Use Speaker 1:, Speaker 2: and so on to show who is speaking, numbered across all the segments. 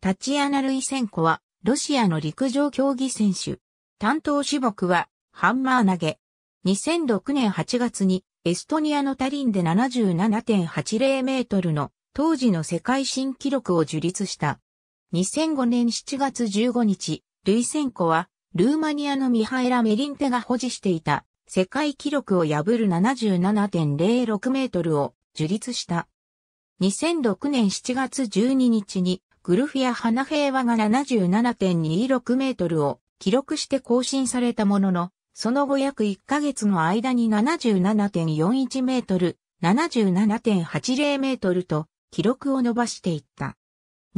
Speaker 1: タチアナ・ルイセンコは、ロシアの陸上競技選手。担当
Speaker 2: 種目は、ハンマー投げ。2006年8月に、エストニアのタリンで77.80メートルの、当時の世界新記録を樹立した。2005年7月15日、ルイセンコは、ルーマニアのミハエラ・メリンテが保持していた、世界記録を破る77.06メートルを樹立した。2006年7月12日にグルフィア花平和が77.26メートルを記録して更新されたものの、その後約1ヶ月の間に77.41メートル、77.80メートルと記録を伸ばしていった。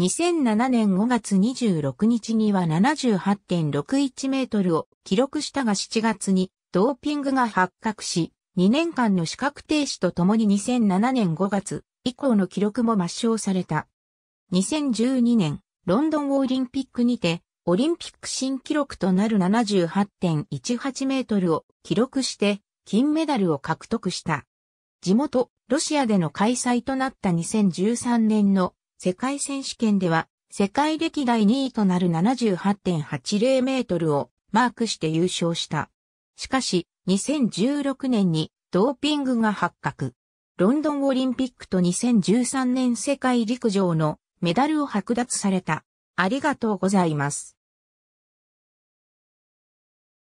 Speaker 2: 2007年5月26日には78.61メートルを記録したが7月にドーピングが発覚し、2年間の資格停止とともに2007年5月以降の記録も抹消された。2012年、ロンドンオリンピックにて、オリンピック新記録となる78.18メートルを記録して金メダルを獲得した。地元ロシアでの開催となった2013年の世界選手権では世界歴代2位となる78.80メートルをマークして優勝した。しかし2016年にドーピングが発覚。ロンドンオリンピックと2013年世界陸上のメダルを剥
Speaker 1: 奪された。ありがとうございます。